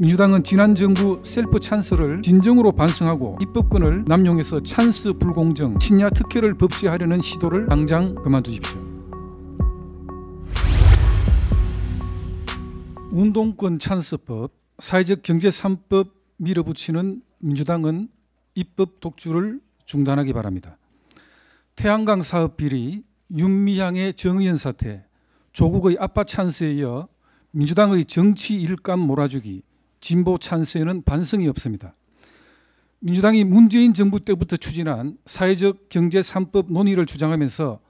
민주당은 지난 정부 셀프 찬스를 진정으로 반성하고 입법권을 남용해서 찬스 불공정, 친야 특혜를 법제하려는 시도를 당장 그만두십시오. 운동권 찬스법, 사회적 경제 3법 밀어붙이는 민주당은 입법 독주를 중단하기 바랍니다. 태양강 사업 비리, 윤미향의 정의연 사태, 조국의 아빠 찬스에 이어 민주당의 정치 일감 몰아주기, 진보 찬스에는 반성이 없습니다. 민주당이 문재인 정부 때부터 추진한 사회적 경제 3법 논의를 주장하면서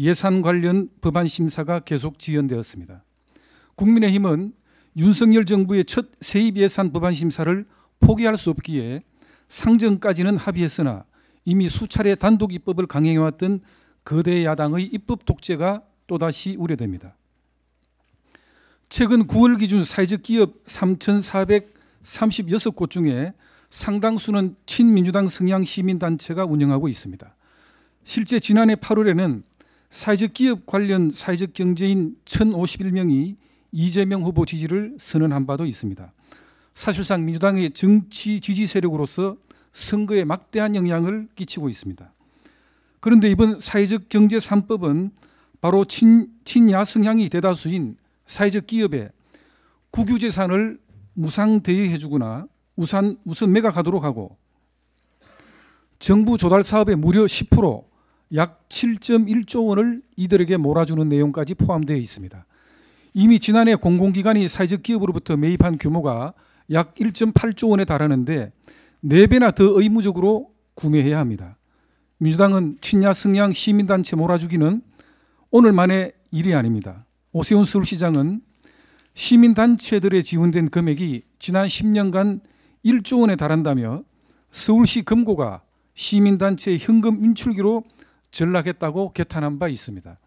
예산 관련 법안 심사가 계속 지연되었습니다. 국민의힘은 윤석열 정부의 첫 세입 예산 법안 심사를 포기할 수 없기에 상정까지는 합의했으나 이미 수차례 단독 입법을 강행해왔던 거대 야당의 입법 독재가 또다시 우려됩니다. 최근 9월 기준 사회적 기업 3,436곳 중에 상당수는 친민주당 성향 시민단체가 운영하고 있습니다. 실제 지난해 8월에는 사회적 기업 관련 사회적 경제인 1,051명이 이재명 후보 지지를 선언한 바도 있습니다. 사실상 민주당의 정치 지지 세력으로서 선거에 막대한 영향을 끼치고 있습니다. 그런데 이번 사회적 경제 3법은 바로 친, 친야 성향이 대다수인 사회적 기업에 국유재산을 무상 대여해 주거나 우선 우선 매각하도록 하고 정부 조달 사업의 무려 10%약 7.1조 원을 이들에게 몰아주는 내용까지 포함되어 있습니다. 이미 지난해 공공기관이 사회적 기업으로부터 매입한 규모가 약 1.8조 원에 달하는데 4배나 더 의무적으로 구매해야 합니다. 민주당은 친야 승양 시민단체 몰아주기는 오늘만의 일이 아닙니다. 오세훈 서울시장은 시민단체들의 지원된 금액이 지난 10년간 1조 원에 달한다며 서울시 금고가 시민단체 의 현금 인출기로 전락했다고 개탄한 바 있습니다.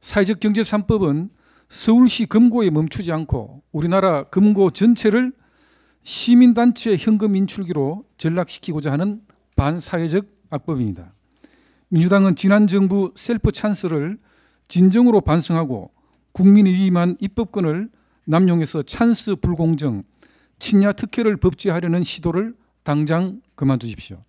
사회적 경제 3법은 서울시 금고에 멈추지 않고 우리나라 금고 전체를 시민단체 현금 인출기로 전락시키고자 하는 반사회적 악법입니다. 민주당은 지난 정부 셀프 찬스를 진정으로 반성하고 국민이 위임한 입법권을 남용해서 찬스 불공정, 친야 특혜를 법제하려는 시도를 당장 그만두십시오.